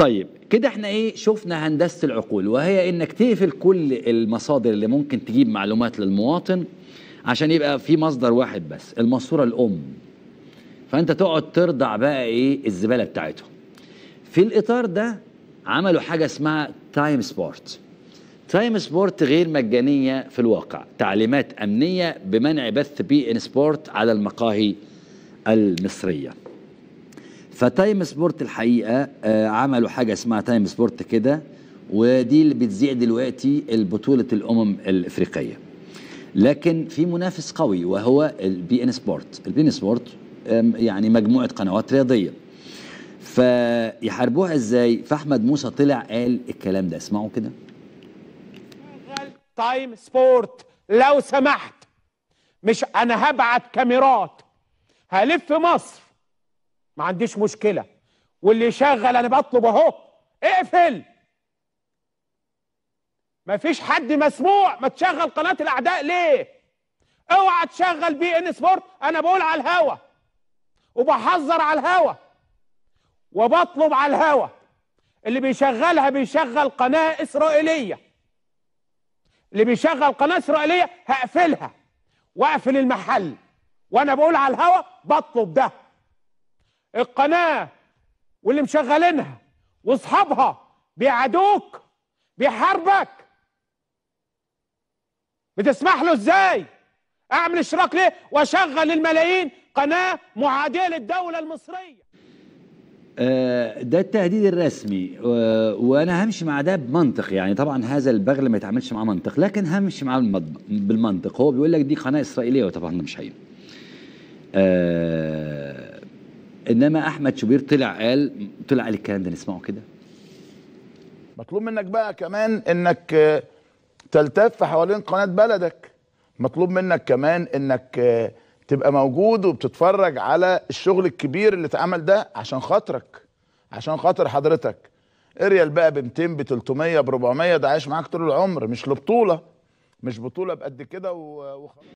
طيب كده احنا ايه شفنا هندسه العقول وهي انك تقفل كل المصادر اللي ممكن تجيب معلومات للمواطن عشان يبقى في مصدر واحد بس الماسوره الام فانت تقعد ترضع بقى ايه الزباله بتاعتهم في الاطار ده عملوا حاجه اسمها تايم سبورت تايم سبورت غير مجانيه في الواقع تعليمات امنيه بمنع بث بي ان سبورت على المقاهي المصريه فتايم سبورت الحقيقه آه، عملوا حاجه اسمها تايم سبورت كده ودي اللي بتذيع دلوقتي البطوله الامم الافريقيه لكن في منافس قوي وهو البي ان سبورت البي ان سبورت يعني مجموعه قنوات رياضيه فيحاربوها ازاي فاحمد موسى طلع قال الكلام ده اسمعوا كده تايم سبورت لو سمحت مش انا هبعت كاميرات هلف مصر ما عنديش مشكله واللي يشغل انا بطلب اهو اقفل مفيش حد مسموع ما تشغل قناه الاعداء ليه اوعى تشغل بي ان سبورت انا بقول على الهوا وبحذر على الهوا وبطلب على الهوا اللي بيشغلها بيشغل قناه اسرائيليه اللي بيشغل قناه اسرائيليه هقفلها واقفل المحل وانا بقول على الهوا بطلب ده القناه واللي مشغلينها واصحابها بيعادوك بيحاربك بتسمح له ازاي اعمل اشتراك ليه واشغل الملايين قناه معاديه للدوله المصريه آه، ده التهديد الرسمي وانا همشي مع ده بمنطق يعني طبعا هذا البغل ما يتعاملش معاه منطق لكن همشي معاه بالمنطق هو بيقول لك دي قناه اسرائيليه وطبعا ده مش حقيقي آه، انما احمد شوبير طلع قال طلع قال الكلام ده نسمعه كده مطلوب منك بقى كمان انك آه، تلتف حوالين قناه بلدك مطلوب منك كمان انك آه، تبقى موجود وبتتفرج على الشغل الكبير اللي اتعمل ده عشان خاطرك عشان خاطر حضرتك اريال بقى ب 200 ب 300 ب 400 ده عايش معاك طول العمر مش لبطوله مش بطوله بقد كده وخلاص